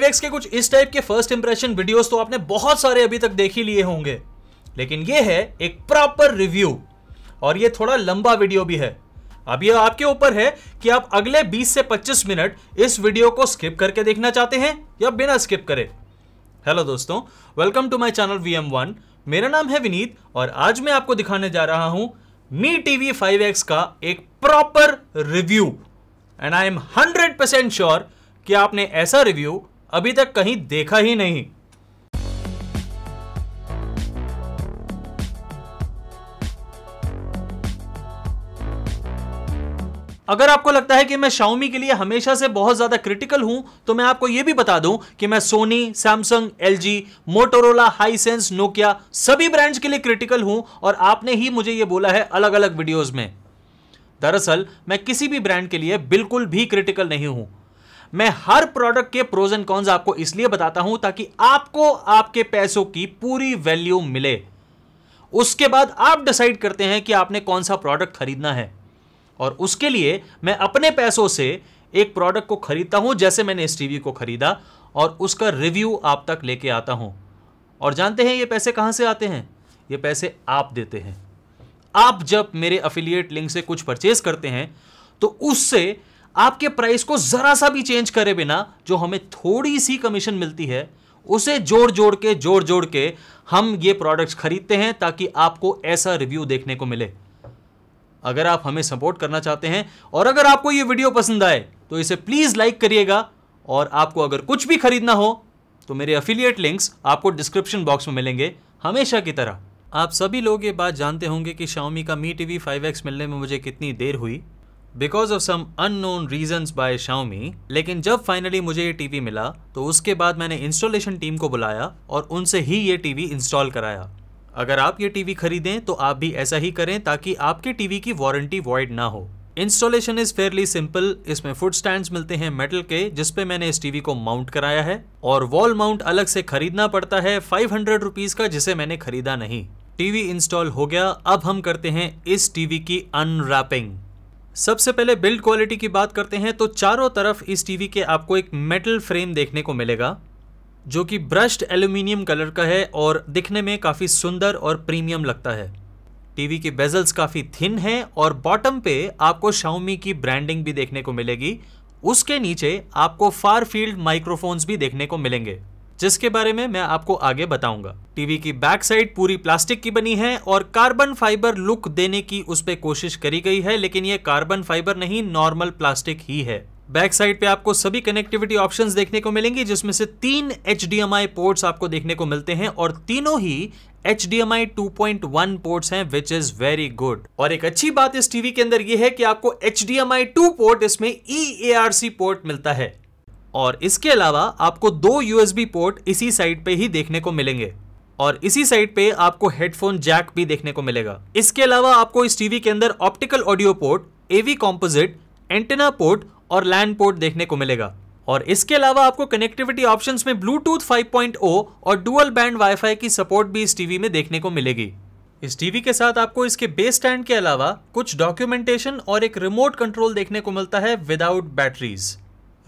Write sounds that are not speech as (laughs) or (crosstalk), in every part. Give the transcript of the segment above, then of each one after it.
Five के कुछ इस टाइप के फर्स्ट इंप्रेशन वीडियोस तो आपने बहुत सारे अभी तक देख ही लिए होंगे लेकिन ये है एक प्रॉपर रिव्यू और ये थोड़ा लंबा वीडियो भी है अब ये आपके ऊपर है कि आप अगले 20 से 25 मिनट इस वीडियो को स्किप करके देखना चाहते हैं या बिना स्किप करे हेलो दोस्तों वेलकम टू माई चैनल वी मेरा नाम है विनीत और आज मैं आपको दिखाने जा रहा हूं मी टीवी फाइव का एक proper review and I am hundred percent sure कि आपने ऐसा रिव्यू अभी तक कहीं देखा ही नहीं अगर आपको लगता है कि मैं Xiaomi के लिए हमेशा से बहुत ज़्यादा क्रिटिकल हूं तो मैं आपको यह भी बता दूं कि मैं Sony Samsung LG, Motorola Hisense, Nokia सभी ब्रांड्स के लिए क्रिटिकल हूं और आपने ही मुझे यह बोला है अलग अलग वीडियोस में दरअसल मैं किसी भी ब्रांड के लिए बिल्कुल भी क्रिटिकल नहीं हूं मैं हर प्रोडक्ट के प्रोज एंड कॉन्स आपको इसलिए बताता हूं ताकि आपको आपके पैसों की पूरी वैल्यू मिले उसके बाद आप डिसाइड करते हैं कि आपने कौन सा प्रोडक्ट खरीदना है और उसके लिए मैं अपने पैसों से एक प्रोडक्ट को खरीदता हूं जैसे मैंने इस टीवी को खरीदा और उसका रिव्यू आप तक लेके आता हूं और जानते हैं ये पैसे कहां से आते हैं ये पैसे आप देते हैं आप जब मेरे अफिलिएट लिंक से कुछ परचेज करते हैं तो उससे आपके प्राइस को ज़रा सा भी चेंज करे बिना जो हमें थोड़ी सी कमीशन मिलती है उसे जोड़ जोड़ के जोड़ जोड़ के हम ये प्रोडक्ट्स खरीदते हैं ताकि आपको ऐसा रिव्यू देखने को मिले अगर आप हमें सपोर्ट करना चाहते हैं और अगर आपको ये वीडियो पसंद आए तो इसे प्लीज़ लाइक करिएगा और आपको अगर कुछ भी खरीदना हो तो मेरे अफिलिएट लिंक्स आपको डिस्क्रिप्शन बॉक्स में मिलेंगे हमेशा की तरह आप सभी लोग ये बात जानते होंगे कि शाओमी का मी टी वी मिलने में मुझे कितनी देर हुई because of some unknown reason by Xiaomi लेकिन जब फाइनली मुझे ये टीवी मिला तो उसके बाद मैंने इंस्टॉलेशन टीम को बुलाया और उनसे ही ये टीवी इंस्टॉल कराया अगर आप ये टीवी खरीदें तो आप भी ऐसा ही करें ताकि आपके टीवी की वारंटी वॉइड ना हो इंस्टॉलेशन इज फेयरली सिंपल इसमें फुट स्टैंड मिलते हैं मेटल के जिसपे मैंने इस टीवी को माउंट कराया है और वॉल माउंट अलग से खरीदना पड़ता है फाइव हंड्रेड रुपीज का जिसे मैंने खरीदा नहीं टीवी इंस्टॉल हो गया अब हम करते हैं इस टीवी की अनरैपिंग सबसे पहले बिल्ड क्वालिटी की बात करते हैं तो चारों तरफ इस टीवी के आपको एक मेटल फ्रेम देखने को मिलेगा जो कि ब्रश्ड एल्यूमिनियम कलर का है और दिखने में काफ़ी सुंदर और प्रीमियम लगता है टीवी के बेजल्स काफ़ी थिन हैं और बॉटम पे आपको शाउमी की ब्रांडिंग भी देखने को मिलेगी उसके नीचे आपको फार फील्ड माइक्रोफोन्स भी देखने को मिलेंगे जिसके बारे में मैं आपको आगे बताऊंगा टीवी की बैक साइड पूरी प्लास्टिक की बनी है और कार्बन फाइबर लुक देने की उस पर कोशिश करी गई है लेकिन ये कार्बन फाइबर नहीं नॉर्मल प्लास्टिक ही है बैक साइड पे आपको सभी कनेक्टिविटी ऑप्शंस देखने को मिलेंगी जिसमें से तीन एच पोर्ट्स आपको देखने को मिलते हैं और तीनों ही एच 2.1 पोर्ट्स हैं विच इज वेरी गुड और एक अच्छी बात इस टीवी के अंदर यह है कि आपको एच 2 पोर्ट इसमें ई e पोर्ट मिलता है और इसके अलावा आपको दो यूएसबी पोर्ट इसी साइड पे ही देखने को मिलेंगे और इसी साइड पे आपको हेडफोन जैक भी देखने को मिलेगा इसके अलावा आपको इस टीवी के अंदर optical audio port AV composite antenna port और लैंड पोर्ट देखने को मिलेगा और इसके अलावा आपको कनेक्टिविटी ऑप्शंस में ब्लूटूथ 5.0 और डुअल बैंड वाईफाई की सपोर्ट भी इस टीवी में देखने को मिलेगी इस टीवी के साथ आपको इसके बेस स्टैंड के अलावा कुछ डॉक्यूमेंटेशन और एक रिमोट कंट्रोल देखने को मिलता है without batteries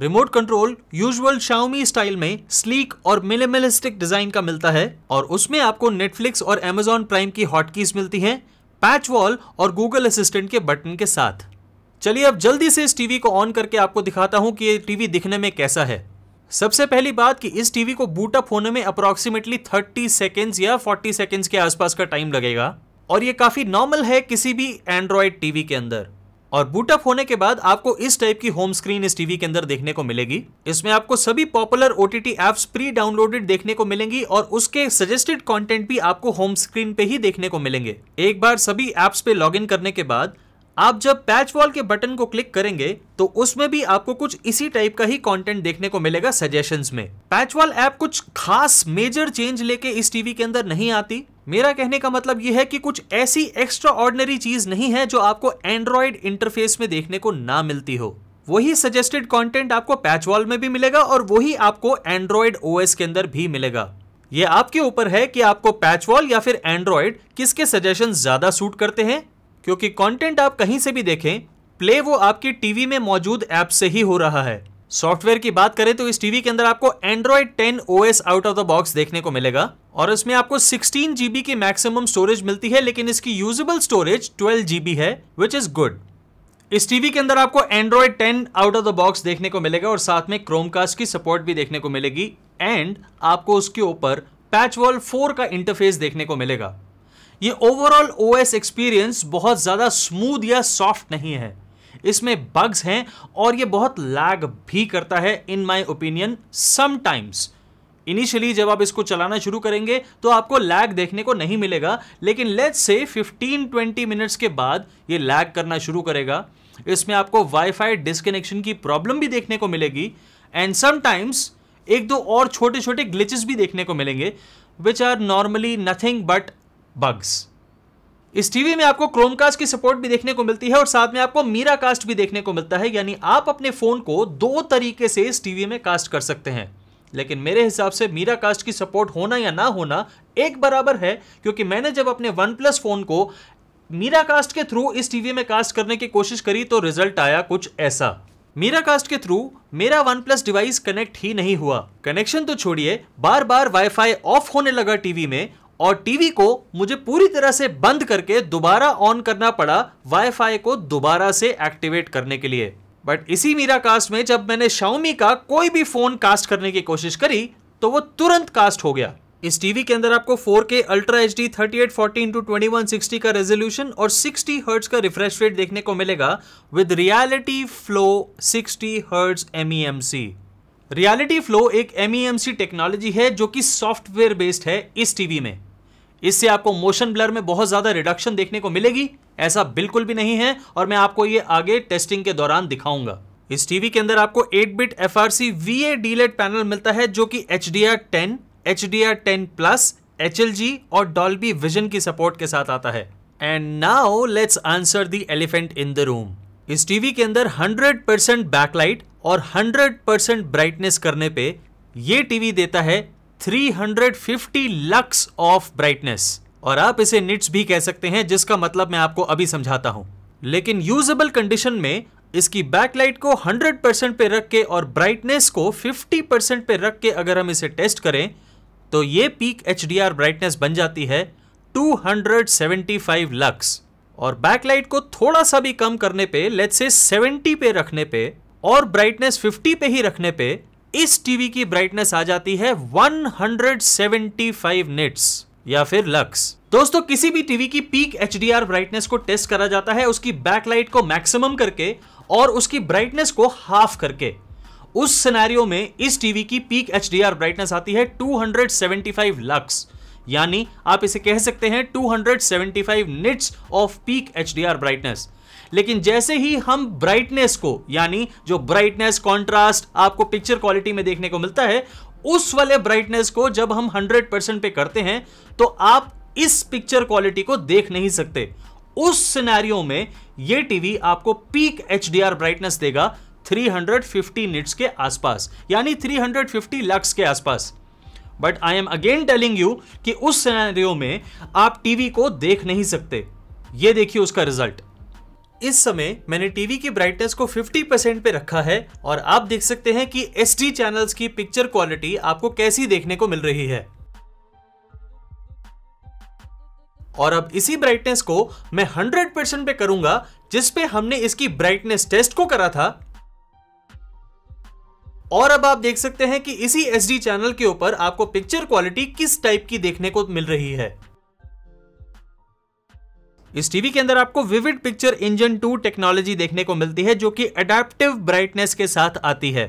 remote control usual Xiaomi style में स्लीक और मिनिमलिस्टिक डिजाइन का मिलता है और उसमें आपको नेटफ्लिक्स और एमेजॉन प्राइम की हॉटकीज मिलती हैं पैच वॉल और गूगल असिस्टेंट के बटन के साथ चलिए अब जल्दी से इस टीवी को ऑन करके आपको दिखाता हूं कि ये टीवी दिखने में कैसा है सबसे पहली बात कि इस टीवी को बूट अप होने में अप्रोक्सीमेटली 30 सेकेंड्स या 40 सेकेंड्स के आसपास का टाइम लगेगा और ये काफ़ी नॉर्मल है किसी भी एंड्रॉयड टीवी के अंदर और अप होने के बाद आपको इस टाइप की होम स्क्रीन इस टीवी के अंदर देखने को मिलेगी इसमें आपको सभी popular OTT apps pre downloaded देखने को मिलेंगी और उसके सजेस्टेड कंटेंट भी आपको होम स्क्रीन पे ही देखने को मिलेंगे एक बार सभी एप्स पे लॉगिन करने के बाद आप जब पैच वॉल के बटन को क्लिक करेंगे तो उसमें भी आपको कुछ इसी टाइप का ही कंटेंट देखने को मिलेगा सजेशंस में पैच वॉल ऐप कुछ खास मेजर चेंज लेके इस टीवी के अंदर नहीं आती मेरा कहने का मतलब यह है कि कुछ ऐसी एक्स्ट्रा ऑर्डनरी चीज नहीं है जो आपको एंड्रॉयड इंटरफेस में देखने को ना मिलती हो वही सजेस्टेड कंटेंट आपको पैच वॉल में भी मिलेगा और वही आपको एंड्रॉयड ओएस के अंदर भी मिलेगा ये आपके ऊपर है कि आपको पैचवॉल या फिर एंड्रॉयड किसके सजेशन ज्यादा सूट करते हैं क्योंकि कंटेंट आप कहीं से भी देखें प्ले वो आपकी टीवी में मौजूद ऐप से ही हो रहा है सॉफ्टवेयर की बात करें तो इस टीवी के अंदर आपको Android 10 OS out of the box देखने को मिलेगा और इसमें आपको सिक्सटीन जीबी की मैक्सिमम स्टोरेज मिलती है लेकिन इसकी यूजेबल स्टोरेज ट्वेल्व जीबी है विच इज गुड इस टीवी के अंदर आपको Android 10 out of the box देखने को मिलेगा और साथ में क्रोमकास्ट की सपोर्ट भी देखने को मिलेगी एंड आपको उसके ऊपर पैचवॉल फोर का इंटरफेस देखने को मिलेगा ये ओवरऑल ओएस एक्सपीरियंस बहुत ज़्यादा स्मूथ या सॉफ्ट नहीं है इसमें बग्स हैं और ये बहुत लैग भी करता है in my opinion sometimes initially जब आप इसको चलाना शुरू करेंगे तो आपको लैग देखने को नहीं मिलेगा लेकिन लेट्स से 15-20 मिनट्स के बाद ये लैग करना शुरू करेगा इसमें आपको वाईफाई डिसकनेक्शन की प्रॉब्लम भी देखने को मिलेगी एंड समटाइम्स एक दो और छोटे छोटे ग्लिचेस भी देखने को मिलेंगे which are normally nothing but bugs इस टीवी में आपको क्रोमकास्ट की सपोर्ट भी देखने को मिलती है और साथ में आपको मीरा कास्ट भी देखने को मिलता है यानी आप अपने फोन को दो तरीके से इस टीवी में कास्ट कर सकते हैं लेकिन मेरे हिसाब से मीरा कास्ट की सपोर्ट होना या ना होना एक बराबर है क्योंकि मैंने जब अपने वन प्लस फोन को मीरा कास्ट के थ्रू इस टीवी में कास्ट करने की कोशिश करी तो रिजल्ट आया कुछ ऐसा मीरा कास्ट के थ्रू मेरा वन प्लस डिवाइस कनेक्ट ही नहीं हुआ कनेक्शन तो छोड़िए बार बार वाईफाई ऑफ होने लगा टीवी में और टीवी को मुझे पूरी तरह से बंद करके दोबारा ऑन करना पड़ा वाईफाई को दोबारा से एक्टिवेट करने के लिए बट इसी मीरा कास्ट में जब मैंने शाउमी का कोई भी फोन कास्ट करने की कोशिश करी तो वो तुरंत कास्ट हो गया इस टीवी के अंदर आपको 4K ultra H D thirty eight forty into twenty का रेजोल्यूशन और 60 हर्ट्स का रिफ्रेश रेट देखने को मिलेगा with reality flow 60 M C reality flow एक सी टेक्नोलॉजी e है जो कि सॉफ्टवेयर बेस्ड है इस टीवी में इससे आपको मोशन ब्लर में बहुत ज़्यादा रिडक्शन देखने को मिलेगी ऐसा बिल्कुल भी नहीं है और मैं आपको ये आगे टेस्टिंग के दौरान दिखाऊंगा इस टीवी के अंदर आपको 8 bit F R C V A डीलेट पैनल मिलता है जो कि H D R ten H D R ten plus H L G और डॉल्बी विजन की सपोर्ट के साथ आता है and now let's answer the elephant in the room इस टीवी के अंदर 100% परसेंट बैकलाइट और 100% परसेंट ब्राइटनेस करने पे ये टीवी देता है 350 लक्स ऑफ ब्राइटनेस और आप इसे निट्स भी कह सकते हैं जिसका मतलब मैं आपको अभी समझाता हूं लेकिन यूजेबल कंडीशन में इसकी बैकलाइट को 100% पे रख के और ब्राइटनेस को 50% पे रख के अगर हम इसे टेस्ट करें तो ये पीक एच ब्राइटनेस बन जाती है 275 लक्स और बैकलाइट को थोड़ा सा भी कम करने पे लेट्स से 70 पे रखने पे और ब्राइटनेस 50 पे ही रखने पे इस टीवी की ब्राइटनेस आ जाती है 175 निट्स या फिर लक्स दोस्तों किसी भी टीवी की पीक एच ब्राइटनेस को टेस्ट करा जाता है उसकी बैकलाइट को मैक्सिमम करके और उसकी ब्राइटनेस को हाफ करके उस सिनेरियो में इस टीवी की पीक एच ब्राइटनेस आती है 275 लक्स यानी आप इसे कह सकते हैं 275 nits of peak H brightness लेकिन जैसे ही हम ब्राइटनेस को यानी जो ब्राइटनेस कॉन्ट्रास्ट आपको पिक्चर क्वालिटी में देखने को मिलता है उस वाले ब्राइटनेस को जब हम 100 परसेंट पे करते हैं तो आप इस पिक्चर क्वालिटी को देख नहीं सकते उस सिनेरियो में यह टीवी आपको पीक एच ब्राइटनेस देगा 350 निट्स के आसपास यानी 350 लक्स के आसपास but I am again telling you कि उस सिनेरियो में आप टीवी को देख नहीं सकते ये देखिए उसका रिजल्ट इस समय मैंने टीवी की ब्राइटनेस को 50% पे रखा है और आप देख सकते हैं कि डी चैनल्स की पिक्चर क्वालिटी आपको कैसी देखने को मिल रही है और अब इसी ब्राइटनेस को मैं 100% पे करूंगा जिसपे हमने इसकी ब्राइटनेस टेस्ट को करा था और अब आप देख सकते हैं कि इसी एस चैनल के ऊपर आपको पिक्चर क्वालिटी किस टाइप की देखने को मिल रही है इस टीवी के अंदर आपको विविड पिक्चर इंजन 2 टेक्नोलॉजी देखने को मिलती है जो कि अडेप्टिव ब्राइटनेस के साथ आती है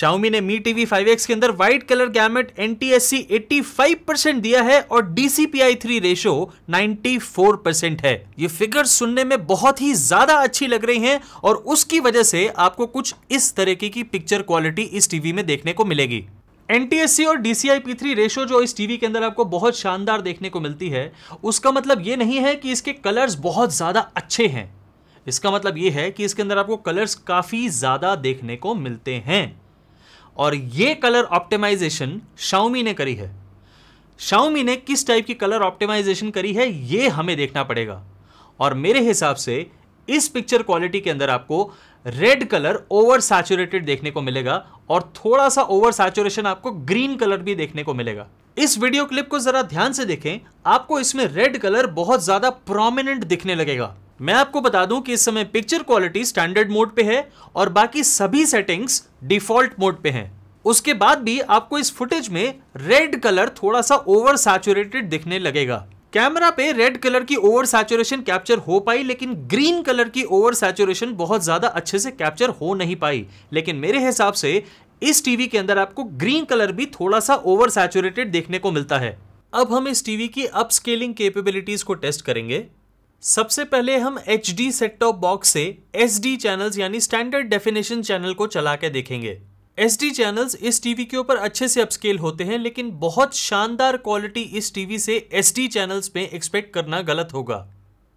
शाउमी ने मी टीवी 5X के अंदर white colour gamut N T S C eighty five percent दिया है और D C P I three ratio four percent है ये फिगर सुनने में बहुत ही ज्यादा अच्छी लग रही हैं और उसकी वजह से आपको कुछ इस तरीके की पिक्चर क्वालिटी इस टीवी में देखने को मिलेगी एन और डीसीआई पी थ्री रेशो जो इस टीवी के अंदर आपको बहुत शानदार देखने को मिलती है उसका मतलब ये नहीं है कि इसके कलर्स बहुत ज़्यादा अच्छे हैं इसका मतलब ये है कि इसके अंदर आपको कलर्स काफ़ी ज़्यादा देखने को मिलते हैं और ये कलर ऑप्टिमाइजेशन शाउमी ने करी है शाउमी ने किस टाइप की कलर ऑप्टिमाइजेशन करी है ये हमें देखना पड़ेगा और मेरे हिसाब से इस पिक्चर क्वालिटी के अंदर आपको रेड कलर ओवर सैचुरेटेड देखने को मिलेगा और थोड़ा सा ओवर सैचुरेशन आपको ग्रीन कलर भी देखने को मिलेगा इस वीडियो क्लिप को जरा ध्यान से देखें आपको इसमें रेड कलर बहुत ज्यादा प्रोमिनेंट दिखने लगेगा मैं आपको बता दूं कि इस समय पिक्चर क्वालिटी स्टैंडर्ड मोड पे है और बाकी सभी सेटिंग्स डिफॉल्ट मोड पे हैं उसके बाद भी आपको इस फुटेज में रेड कलर थोड़ा सा ओवर सैचुरेटेड दिखने लगेगा कैमरा पे रेड कलर की ओवर सैचुरेशन कैप्चर हो पाई लेकिन ग्रीन कलर की ओवर सैचुरेशन बहुत ज्यादा अच्छे से कैप्चर हो नहीं पाई लेकिन मेरे हिसाब से इस टीवी के अंदर आपको ग्रीन कलर भी थोड़ा सा ओवर सैचुरेटेड देखने को मिलता है अब हम इस टीवी की अपस्केलिंग कैपेबिलिटीज को टेस्ट करेंगे सबसे पहले हम H D set top box से एस डी चैनल यानी स्टैंडर्ड डेफिनेशन चैनल को चला के देखेंगे एस डी चैनल्स इस टीवी के ऊपर अच्छे से अपस्केल होते हैं लेकिन बहुत शानदार क्वालिटी इस टीवी से एस डी चैनल्स में एक्सपेक्ट करना गलत होगा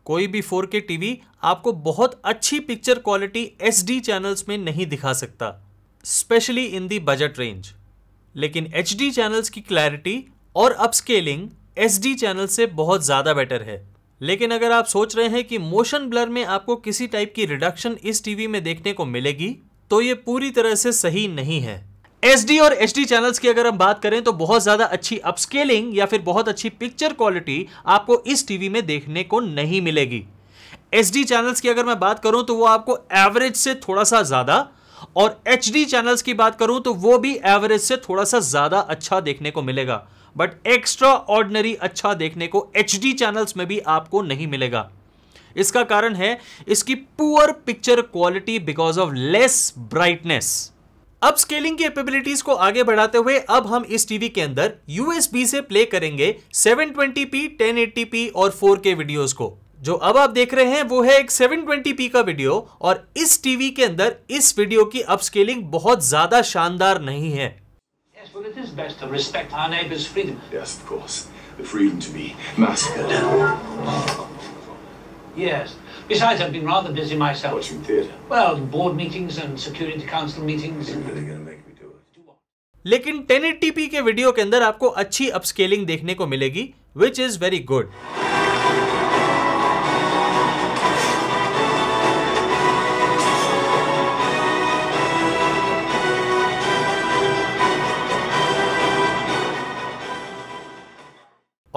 कोई भी फोर टी टीवी आपको बहुत अच्छी picture quality S D channels में नहीं दिखा सकता specially in the budget range लेकिन एच डी चैनल्स की क्लैरिटी और अपस्केलिंग एस डी चैनल से बहुत ज़्यादा बेटर है लेकिन अगर आप सोच रहे हैं कि मोशन ब्लर में आपको किसी टाइप की रिडक्शन इस टीवी में देखने को मिलेगी तो ये पूरी तरह से सही नहीं है एस और डी चैनल्स की अगर हम बात करें तो बहुत ज्यादा अच्छी अपस्केलिंग या फिर बहुत अच्छी पिक्चर क्वालिटी आपको इस टीवी में देखने को नहीं मिलेगी एसडी चैनल्स की अगर मैं बात करूं तो वो आपको एवरेज से थोड़ा सा ज्यादा और एच चैनल्स की बात करूं तो वो भी एवरेज से थोड़ा सा ज्यादा अच्छा देखने को मिलेगा बट एक्स्ट्रा ऑर्डनरी अच्छा देखने को एच चैनल्स में भी आपको नहीं मिलेगा इसका कारण है इसकी poor picture quality because of less brightness अब स्केलिंग की एपेबिलिटीज को आगे बढ़ाते हुए अब हम इस टीवी के अंदर यूएसबी से प्ले करेंगे 720p, 1080p और 4K वीडियोस को जो अब आप देख रहे हैं वो है एक 720p का वीडियो और इस टीवी के अंदर इस वीडियो की अपस्केलिंग बहुत ज्यादा शानदार नहीं है yes, well, Yes. Besides, I've been rather busy myself. Watching theatre. Well, board meetings and security council meetings. लेकिन 1080p के वीडियो के अंदर आपको अच्छी अपस्केलिंग देखने को मिलेगी विच इज़ वेरी गुड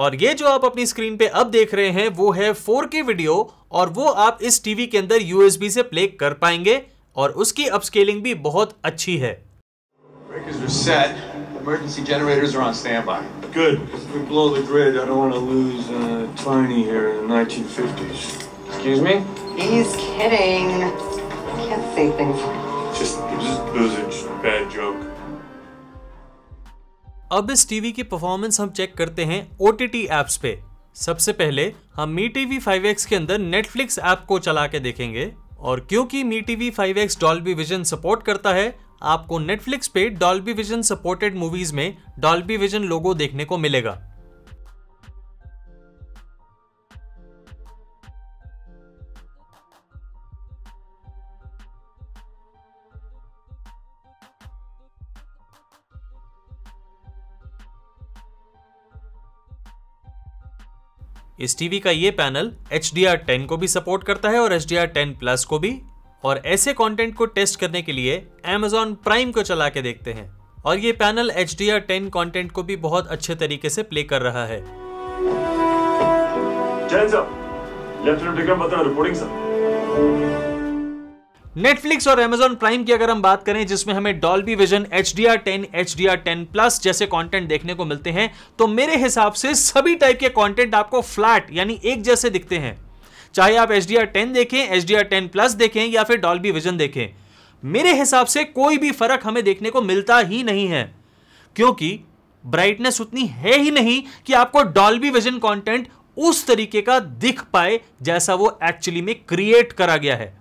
और ये जो आप अपनी स्क्रीन पे अब देख रहे हैं वो है 4K वीडियो और वो आप इस टीवी के अंदर यूएसबी से प्ले कर पाएंगे और उसकी अपस्केलिंग भी बहुत अच्छी है Breakers are set. Emergency generators are on standby. Good. If we blow the grid, I don't want to lose uh, Tiny here in the 1950s. Excuse me? He's kidding. I can't say things. Just, just, it was a bad joke. अब इस TV की performance हम check करते हैं O T T पे सबसे पहले हम Mi TV V five X के अंदर नेटफ्लिक्स ऐप को चला के देखेंगे और क्योंकि Mi T V five X Dolby vision support करता है आपको नेटफ्लिक्स पे डॉल्बी विजन सपोर्टेड मूवीज में डॉल्बी विजन लोगो देखने को मिलेगा इस टीवी का ये पैनल एच 10 को भी सपोर्ट करता है और एच 10 प्लस को भी और ऐसे कंटेंट को टेस्ट करने के लिए Amazon प्राइम को चला के देखते हैं और ये पैनल एच 10 कंटेंट को भी बहुत अच्छे तरीके से प्ले कर रहा है लेफ्टिनेंट रिपोर्टिंग सर नेटफ्लिक्स और एमेजॉन प्राइम की अगर हम बात करें जिसमें हमें Dolby vision H D R ten H D R ten plus जैसे कंटेंट देखने को मिलते हैं तो मेरे हिसाब से सभी टाइप के कंटेंट आपको फ्लैट यानी एक जैसे दिखते हैं चाहे आप एच डी आर टेन देखें H D R ten plus देखें या फिर डॉल्बी विजन देखें मेरे हिसाब से कोई भी फर्क हमें देखने को मिलता ही नहीं है क्योंकि ब्राइटनेस उतनी है ही नहीं कि आपको डॉल्बी विजन कंटेंट उस तरीके का दिख पाए जैसा वो एक्चुअली में क्रिएट करा गया है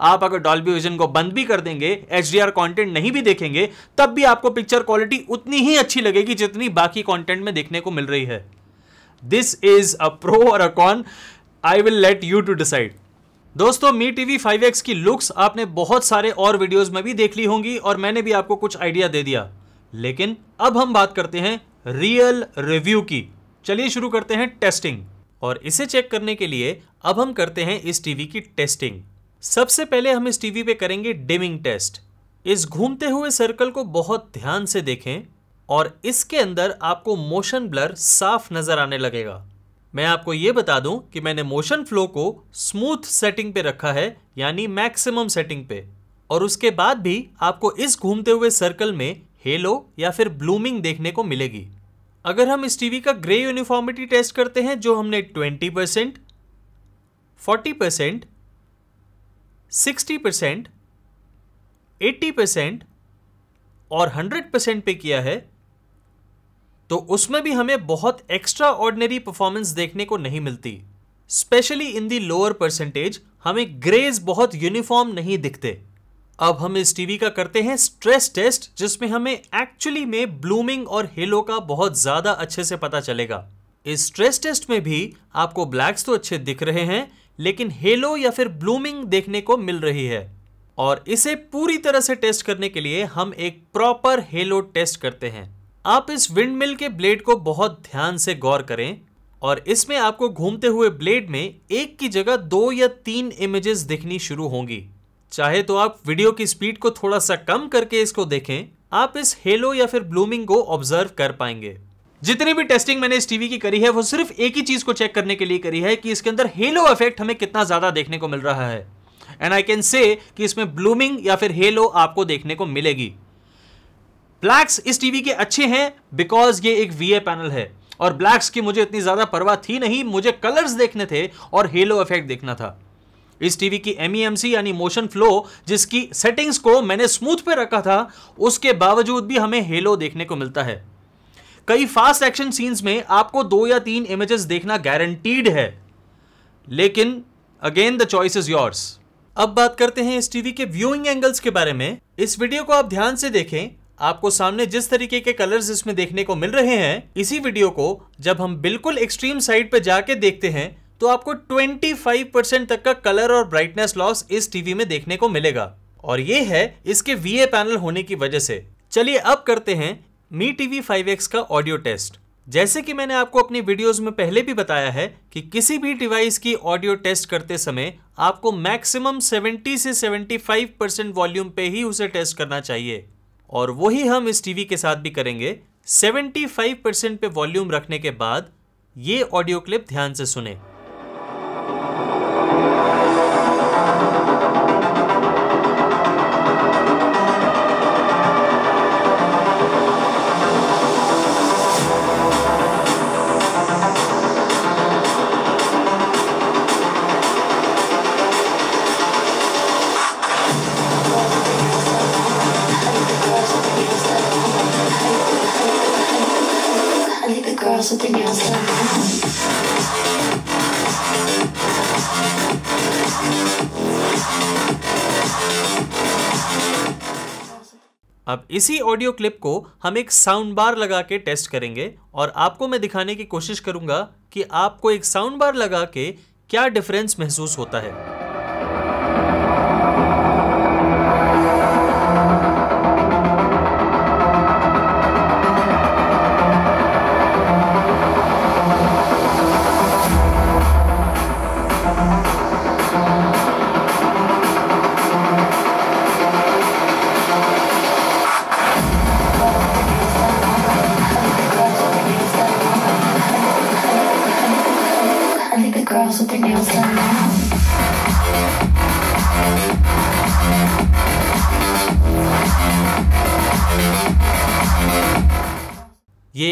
आप अगर डॉल्बी विजन को बंद भी कर देंगे एच डी कंटेंट नहीं भी देखेंगे तब भी आपको पिक्चर क्वालिटी उतनी ही अच्छी लगेगी जितनी बाकी कॉन्टेंट में देखने को मिल रही है दिस इज अ प्रो और a con I will let you to decide दोस्तों मी टीवी एक्स की लुक्स आपने बहुत सारे और वीडियोज में भी देख ली होंगी और मैंने भी आपको कुछ आइडिया दे दिया लेकिन अब हम बात करते हैं रियल रिव्यू की चलिए शुरू करते हैं टेस्टिंग और इसे चेक करने के लिए अब हम करते हैं इस टीवी की टेस्टिंग सबसे पहले हम इस टीवी पे करेंगे डिमिंग टेस्ट इस घूमते हुए सर्कल को बहुत ध्यान से देखें और इसके अंदर आपको मोशन ब्लर साफ नज़र आने लगेगा मैं आपको ये बता दूं कि मैंने मोशन फ्लो को स्मूथ सेटिंग पे रखा है यानी मैक्सिमम सेटिंग पे और उसके बाद भी आपको इस घूमते हुए सर्कल में हेलो या फिर ब्लूमिंग देखने को मिलेगी अगर हम इस टीवी का ग्रे यूनिफॉर्मिटी टेस्ट करते हैं जो हमने 20 percent forty percent sixty percent eighty percent और हंड्रेड परसेंट पे किया है तो उसमें भी हमें बहुत एक्स्ट्रा ऑर्डनरी परफॉर्मेंस देखने को नहीं मिलती specially in the lower percentage हमें ग्रेज बहुत यूनिफॉर्म नहीं दिखते अब हम इस टीवी का करते हैं स्ट्रेस टेस्ट जिसमें हमें एक्चुअली में ब्लूमिंग और हेलो का बहुत ज़्यादा अच्छे से पता चलेगा इस स्ट्रेस टेस्ट में भी आपको ब्लैक्स तो अच्छे दिख रहे हैं लेकिन हेलो या फिर ब्लूमिंग देखने को मिल रही है और इसे पूरी तरह से टेस्ट करने के लिए हम एक प्रॉपर हेलो टेस्ट करते हैं आप इस विंड मिल के ब्लेड को बहुत ध्यान से गौर करें और इसमें आपको घूमते हुए ब्लेड में एक की जगह दो या तीन इमेजेस दिखनी शुरू होंगी चाहे तो आप वीडियो की स्पीड को थोड़ा सा कम करके इसको देखें आप इस हेलो या फिर ब्लूमिंग को ऑब्जर्व कर पाएंगे जितनी भी टेस्टिंग मैंने इस टीवी की करी है वो सिर्फ एक ही चीज को चेक करने के लिए करी है कि इसके अंदर हेलो इफेक्ट हमें कितना ज्यादा देखने को मिल रहा है एंड आई कैन से कि इसमें ब्लूमिंग या फिर हेलो आपको देखने को मिलेगी ब्लैक्स इस टीवी के अच्छे हैं बिकॉज ये एक वी पैनल है और ब्लैक्स की मुझे इतनी ज़्यादा परवाह थी नहीं मुझे कलर्स देखने थे और हेलो इफेक्ट देखना था इस टीवी की एम e यानी मोशन फ्लो जिसकी सेटिंग्स को मैंने स्मूथ पे रखा था उसके बावजूद भी हमें हेलो देखने को मिलता है कई फास्ट एक्शन सीन्स में आपको दो या तीन इमेजेस देखना गारंटीड है लेकिन again the choice is yours अब बात करते हैं इस टीवी के व्यूइंग एंगल्स के बारे में इस वीडियो को आप ध्यान से देखें आपको सामने जिस तरीके के कलर्स इसमें देखने को मिल रहे हैं इसी वीडियो को जब हम बिल्कुल एक्सट्रीम साइड पर जाके देखते हैं तो आपको 25% तक का कलर और ब्राइटनेस लॉस इस टीवी में देखने को मिलेगा और ये है इसके वीए पैनल होने की वजह से चलिए अब करते हैं मी टीवी एक्स का ऑडियो टेस्ट जैसे कि मैंने आपको अपनी वीडियोस में पहले भी बताया है कि किसी भी डिवाइस की ऑडियो टेस्ट करते समय आपको मैक्सिमम 70 से 75 परसेंट वॉल्यूम पे ही उसे टेस्ट करना चाहिए और वही हम इस टीवी के साथ भी करेंगे 75 परसेंट पे वॉल्यूम रखने के बाद ये ऑडियो क्लिप ध्यान से सुने अब इसी ऑडियो क्लिप को हम एक साउंड बार लगा के टेस्ट करेंगे और आपको मैं दिखाने की कोशिश करूंगा कि आपको एक साउंड बार लगा के क्या डिफरेंस महसूस होता है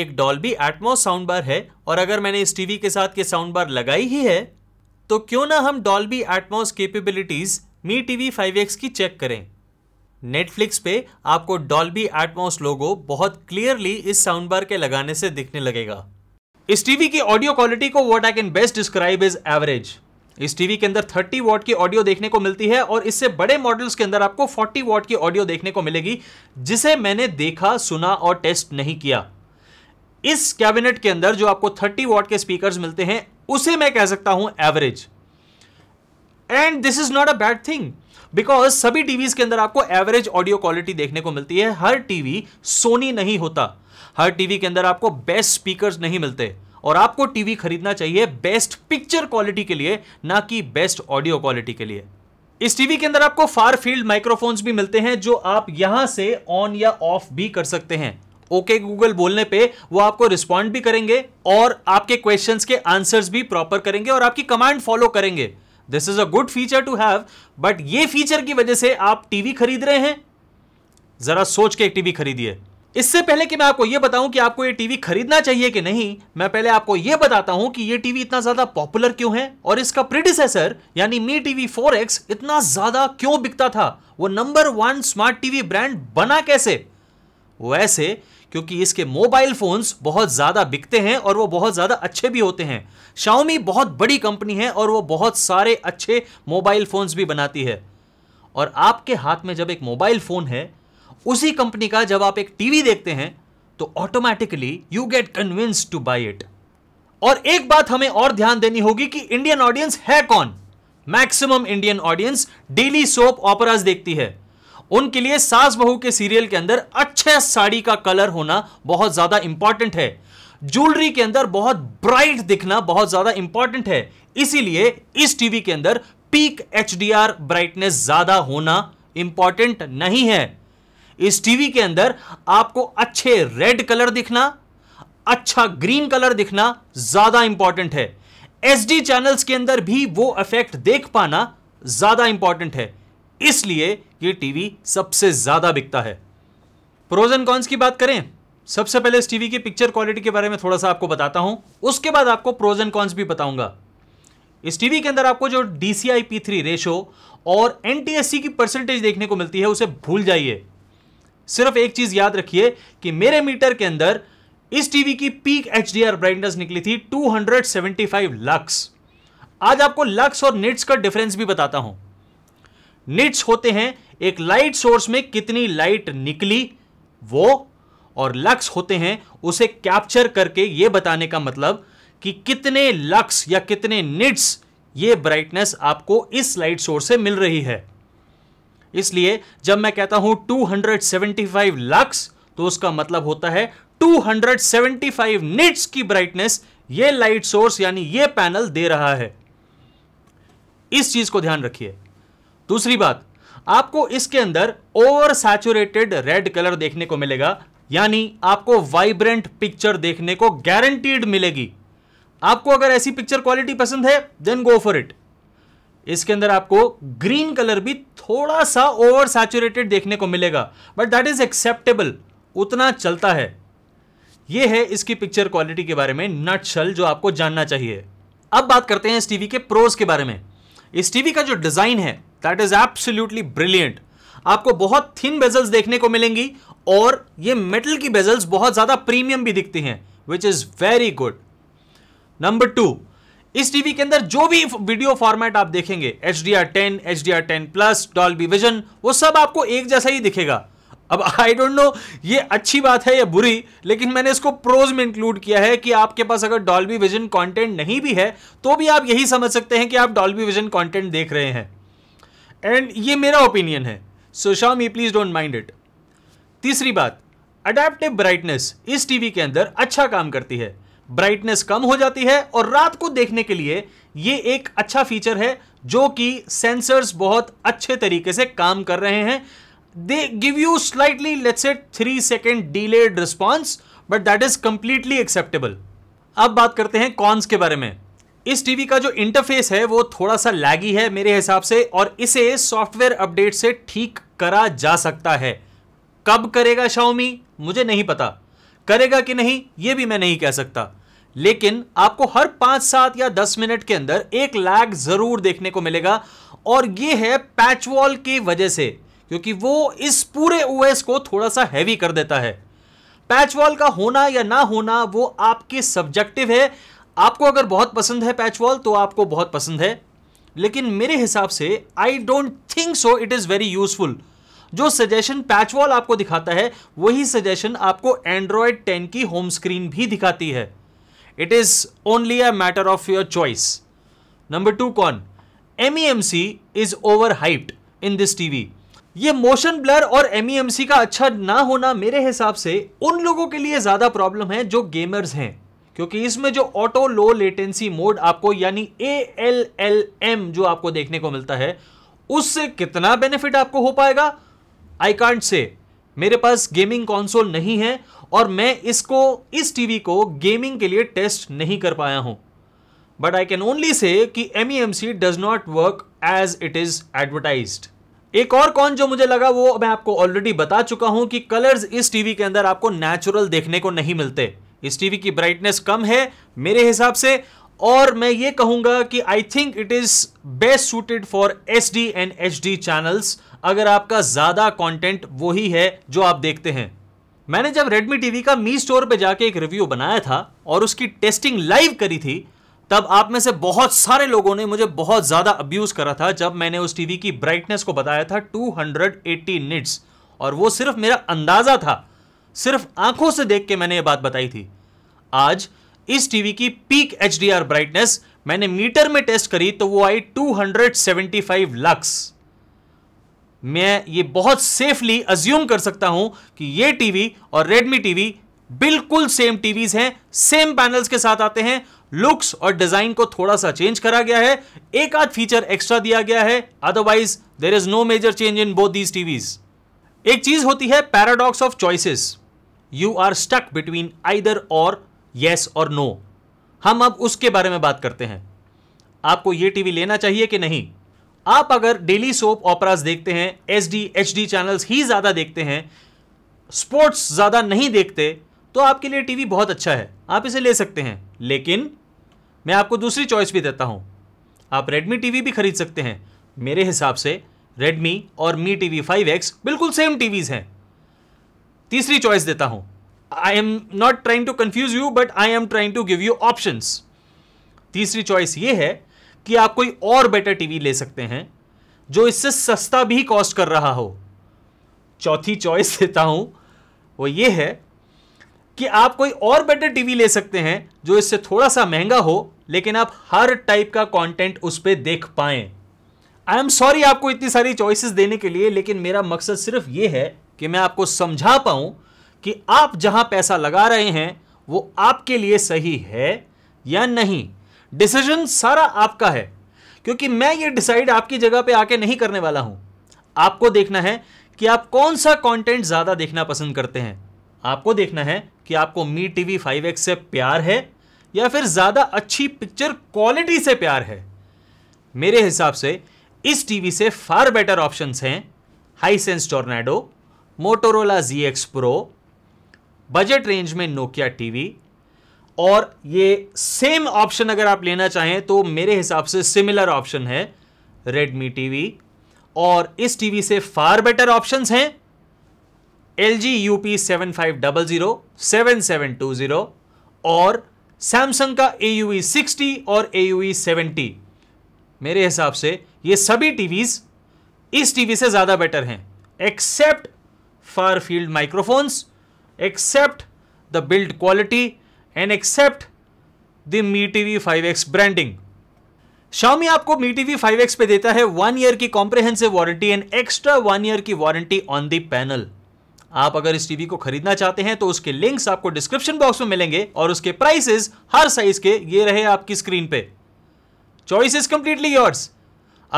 एक डॉल्बी एटमोस साउंड बार है और अगर मैंने इस टीवी के साथ ये साउंड बार लगाई ही है तो क्यों ना हम Dolby Atmos capabilities Mi TV 5X की चेक करें नेटफ्लिक्स पे आपको डॉल्बी एटमोस लोगो बहुत क्लियरली इस साउंड बार के लगाने से दिखने लगेगा इस टीवी की ऑडियो क्वालिटी को what I can best describe is average इस टीवी के अंदर 30 वॉट की ऑडियो देखने को मिलती है और इससे बड़े मॉडल्स के अंदर आपको 40 वॉट की ऑडियो देखने को मिलेगी जिसे मैंने देखा सुना और टेस्ट नहीं किया इस कैबिनेट के अंदर जो आपको 30 वॉट के स्पीकर्स मिलते हैं उसे मैं कह सकता हूं average and this is not a bad thing because सभी टीवीज के अंदर आपको एवरेज ऑडियो क्वालिटी देखने को मिलती है हर टीवी सोनी नहीं होता हर टीवी के अंदर आपको बेस्ट स्पीकर्स नहीं मिलते और आपको टीवी खरीदना चाहिए बेस्ट पिक्चर क्वालिटी के लिए ना कि बेस्ट ऑडियो क्वालिटी के लिए इस टीवी के अंदर आपको फार फील्ड माइक्रोफोन्स भी मिलते हैं जो आप यहां से ऑन या ऑफ भी कर सकते हैं ओके गूगल बोलने पे वो आपको रिस्पॉन्ड भी करेंगे और आपके क्वेश्चन के आंसर्स भी प्रॉपर करेंगे और आपकी कमांड फॉलो करेंगे this is a good feature to have but ये फीचर की वजह से आप टीवी खरीद रहे हैं जरा सोच के एक टीवी खरीदिए इससे पहले कि मैं आपको यह बताऊं कि आपको यह टीवी खरीदना चाहिए कि नहीं मैं पहले आपको यह बताता हूं कि यह टीवी इतना ज्यादा पॉपुलर क्यों है और इसका प्रिडिसेसर यानी मी टीवी 4X इतना ज्यादा क्यों बिकता था वो number one smart TV brand बना कैसे वैसे क्योंकि इसके मोबाइल फोन्स बहुत ज़्यादा बिकते हैं और वो बहुत ज़्यादा अच्छे भी होते हैं शाओमी बहुत बड़ी कंपनी है और वो बहुत सारे अच्छे मोबाइल फ़ोन्स भी बनाती है और आपके हाथ में जब एक मोबाइल फ़ोन है उसी कंपनी का जब आप एक टीवी देखते हैं तो automatically you get convince to buy it और एक बात हमें और ध्यान देनी होगी कि इंडियन ऑडियंस है कौन maximum Indian audience daily soap operas देखती है उनके लिए सास बहू के सीरियल के अंदर अच्छे साड़ी का कलर होना बहुत ज्यादा इंपॉर्टेंट है ज्वेलरी के अंदर बहुत ब्राइट दिखना बहुत ज्यादा इंपॉर्टेंट है इसीलिए इस टीवी के अंदर पीक एच ब्राइटनेस ज्यादा होना इंपॉर्टेंट नहीं है इस टीवी के अंदर आपको अच्छे रेड कलर दिखना अच्छा ग्रीन कलर दिखना ज्यादा इंपॉर्टेंट है डी चैनल्स के अंदर भी वो इफेक्ट देख पाना ज्यादा इंपॉर्टेंट है इसलिए ये टीवी सबसे ज्यादा बिकता है प्रोज एंड कॉन्स की बात करें सबसे पहले इस टीवी की पिक्चर क्वालिटी के बारे में थोड़ा सा आपको बताता हूं उसके बाद आपको प्रोज एंड कॉन्स भी बताऊंगा इस टीवी के अंदर आपको जो डीसीआई पी थ्री रेशो और एन टी एस सी की परसेंटेज देखने को मिलती है उसे भूल जाइए सिर्फ एक चीज याद रखिए कि मेरे मीटर के अंदर इस टीवी की peak H D R brightness निकली थी 275 लक्स आज आपको लक्स और निट्स का डिफरेंस भी बताता हूं निट्स होते हैं एक लाइट सोर्स में कितनी लाइट निकली वो और लक्स होते हैं उसे कैप्चर करके ये बताने का मतलब कि कितने लक्स या कितने निट्स ये ब्राइटनेस आपको इस लाइट सोर्स से मिल रही है इसलिए जब मैं कहता हूं 275 लक्स तो उसका मतलब होता है 275 निट्स की ब्राइटनेस ये लाइट सोर्स यानी ये पैनल दे रहा है इस चीज को ध्यान रखिए दूसरी बात आपको इसके अंदर ओवर सैचुरेटेड रेड कलर देखने को मिलेगा यानी आपको वाइब्रेंट पिक्चर देखने को गारंटीड मिलेगी आपको अगर ऐसी पिक्चर क्वालिटी पसंद है देन गो फॉर इट इसके अंदर आपको ग्रीन कलर भी थोड़ा सा ओवर सैचुरेटेड देखने को मिलेगा बट दैट इज एक्सेप्टेबल उतना चलता है यह है इसकी पिक्चर क्वालिटी के बारे में नटशल जो आपको जानना चाहिए अब बात करते हैं इस टीवी के प्रोज के बारे में इस टीवी का जो डिजाइन है दैट इज एब्सोल्यूटली ब्रिलियंट आपको बहुत थिन बेजल्स देखने को मिलेंगी और ये मेटल की बेजल्स बहुत ज़्यादा प्रीमियम भी दिखती हैं which is very good number two इस टीवी के अंदर जो भी वीडियो फॉर्मेट आप देखेंगे H D R ten H D R ten plus B vision वो सब आपको एक जैसा ही दिखेगा अब आई डोंट नो ये अच्छी बात है या बुरी लेकिन मैंने इसको प्रोज में इंक्लूड किया है कि आपके पास अगर डॉल्बी विजन कंटेंट नहीं भी है तो भी आप यही समझ सकते हैं कि आप डॉल्बी विजन कंटेंट देख रहे हैं एंड ये मेरा ओपिनियन है सो शाम ये प्लीज़ डोंट माइंड इट तीसरी बात अडेप्टिव ब्राइटनेस इस टीवी के अंदर अच्छा काम करती है ब्राइटनेस कम हो जाती है और रात को देखने के लिए ये एक अच्छा फीचर है जो कि सेंसर्स बहुत अच्छे तरीके से काम कर रहे हैं they give you slightly let's at three second delayed response but that is completely acceptable अब बात करते हैं कॉन्स के बारे में इस टीवी का जो इंटरफेस है वो थोड़ा सा लैगी है मेरे हिसाब से और इसे सॉफ्टवेयर अपडेट से ठीक करा जा सकता है कब करेगा शाओमी मुझे नहीं पता करेगा कि नहीं ये भी मैं नहीं कह सकता लेकिन आपको हर पांच सात या दस मिनट के अंदर एक लैग जरूर देखने को मिलेगा और ये है पैचवॉल की वजह से क्योंकि वो इस पूरे ओएस को थोड़ा सा हैवी कर देता है पैचवॉल का होना या ना होना वो आपके सब्जेक्टिव है आपको अगर बहुत पसंद है पैच वॉल तो आपको बहुत पसंद है लेकिन मेरे हिसाब से I don't think so it is very useful जो सजेशन पैच वॉल आपको दिखाता है वही सजेशन आपको एंड्रॉयड टेन की होम स्क्रीन भी दिखाती है it is only a matter of your choice number two कौन M E M C is overhyped in this TV ये मोशन ब्लर और एम ई एम सी का अच्छा ना होना मेरे हिसाब से उन लोगों के लिए ज़्यादा प्रॉब्लम है जो गेमर्स हैं क्योंकि इसमें जो ऑटो लो लेटेंसी मोड आपको यानी ए एल एल एम जो आपको देखने को मिलता है उससे कितना बेनिफिट आपको हो पाएगा आई कांट से मेरे पास गेमिंग कॉन्सोल नहीं है और मैं इसको इस टीवी को गेमिंग के लिए टेस्ट नहीं कर पाया हूं but I can only say कि M C does not work as it is advertise एक और कौन जो मुझे लगा वो मैं आपको ऑलरेडी बता चुका हूं कि कलर्स इस टीवी के अंदर आपको नेचुरल देखने को नहीं मिलते इस टीवी की ब्राइटनेस कम है मेरे हिसाब से और मैं ये कहूंगा कि I think it is best suited for H D and H D channels अगर आपका ज्यादा कॉन्टेंट वही है जो आप देखते हैं मैंने जब Redmi TV का मी स्टोर पे जाके एक रिव्यू बनाया था और उसकी टेस्टिंग लाइव करी थी तब आप में से बहुत सारे लोगों ने मुझे बहुत ज्यादा अब्यूज करा था जब मैंने उस टीवी की ब्राइटनेस को बताया था 280 निट्स और वो सिर्फ मेरा अंदाजा था सिर्फ आंखों से देख के मैंने ये बात बताई थी आज इस टीवी की पीक एच ब्राइटनेस मैंने मीटर में टेस्ट करी तो वो आई 275 लक्स मैं ये बहुत सेफली अज्यूम कर सकता हूं कि ये टीवी और रेडमी टीवी बिल्कुल सेम टीवीज हैं सेम पैनल्स के साथ आते हैं लुक्स और डिजाइन को थोड़ा सा चेंज करा गया है एक आध फीचर एक्स्ट्रा दिया गया है otherwise there is no major change in both these TVs एक चीज होती है paradox of choices you are stuck between either और येस और नो हम अब उसके बारे में बात करते हैं आपको ये टीवी लेना चाहिए कि नहीं आप अगर डेली सोप ऑपराज देखते हैं S D H D channels ही ज़्यादा देखते हैं स्पोर्ट्स ज़्यादा नहीं देखते तो आपके लिए टीवी बहुत अच्छा है आप इसे ले सकते हैं लेकिन मैं आपको दूसरी चॉइस भी देता हूँ आप रेडमी टीवी भी खरीद सकते हैं मेरे हिसाब से रेडमी और Mi T V five X बिल्कुल सेम टीवीज़ हैं तीसरी चॉइस देता हूं I am not trying to confuse you but I am trying to give you option तीसरी चॉइस ये है कि आप कोई और बेटर टीवी ले सकते हैं जो इससे सस्ता भी कॉस्ट कर रहा हो चौथी चॉइस (laughs) देता हूं वो ये है कि आप कोई और बेटर टीवी ले सकते हैं जो इससे थोड़ा सा महंगा हो लेकिन आप हर टाइप का कंटेंट उस पर देख पाएं आई एम सॉरी आपको इतनी सारी चॉइसेस देने के लिए लेकिन मेरा मकसद सिर्फ ये है कि मैं आपको समझा पाऊं कि आप जहां पैसा लगा रहे हैं वो आपके लिए सही है या नहीं डिसीजन सारा आपका है क्योंकि मैं ये डिसाइड आपकी जगह पे आके नहीं करने वाला हूं आपको देखना है कि आप कौन सा कंटेंट ज़्यादा देखना पसंद करते हैं आपको देखना है कि आपको मी टीवी फाइव एक्स से प्यार है या फिर ज़्यादा अच्छी पिक्चर क्वालिटी से प्यार है मेरे हिसाब से इस टीवी से फार बेटर ऑप्शंस हैं Hisense Tornado Motorola G X pro budget range में नोकिया टीवी और ये सेम ऑप्शन अगर आप लेना चाहें तो मेरे हिसाब से सिमिलर ऑप्शन है रेडमी टीवी और इस टीवी से फार बेटर ऑप्शंस हैं L G U P seven five double zero seven seven two zero और सैमसंग का ए यू सिक्सटी और ए यू सेवेंटी मेरे हिसाब से ये सभी टीवीज इस टीवी से ज़्यादा बेटर हैं except far field microphones except the build quality and except the Mi TV 5X branding. Xiaomi आपको Mi TV 5X पे देता है वन ईयर की comprehensive warranty and extra one year की वारंटी ऑन दी पैनल आप अगर इस TV को खरीदना चाहते हैं तो उसके लिंक्स आपको डिस्क्रिप्शन बॉक्स में मिलेंगे और उसके प्राइसेस हर साइज के ये रहे आपकी स्क्रीन पे चॉइस इज कंप्लीटली योर्स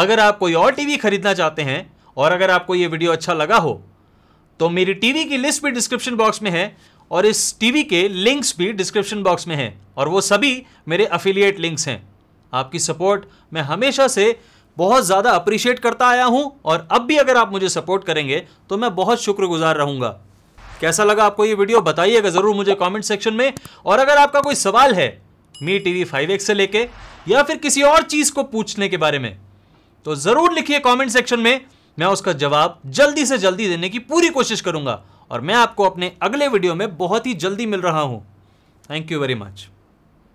अगर आप कोई और टीवी खरीदना चाहते हैं और अगर आपको ये वीडियो अच्छा लगा हो तो मेरी टीवी की लिस्ट भी डिस्क्रिप्शन बॉक्स में है और इस टीवी के लिंक्स भी डिस्क्रिप्शन बॉक्स में हैं और वो सभी मेरे अफिलिएट लिंक्स हैं आपकी सपोर्ट मैं हमेशा से बहुत ज़्यादा अप्रिशिएट करता आया हूँ और अब भी अगर आप मुझे सपोर्ट करेंगे तो मैं बहुत शुक्रगुजार रहूँगा कैसा लगा आपको ये वीडियो बताइएगा ज़रूर मुझे कमेंट सेक्शन में और अगर आपका कोई सवाल है Mi T V five X से लेके या फिर किसी और चीज़ को पूछने के बारे में तो ज़रूर लिखिए कमेंट सेक्शन में मैं उसका जवाब जल्दी से जल्दी देने की पूरी कोशिश करूंगा और मैं आपको अपने अगले वीडियो में बहुत ही जल्दी मिल रहा हूँ थैंक यू वेरी मच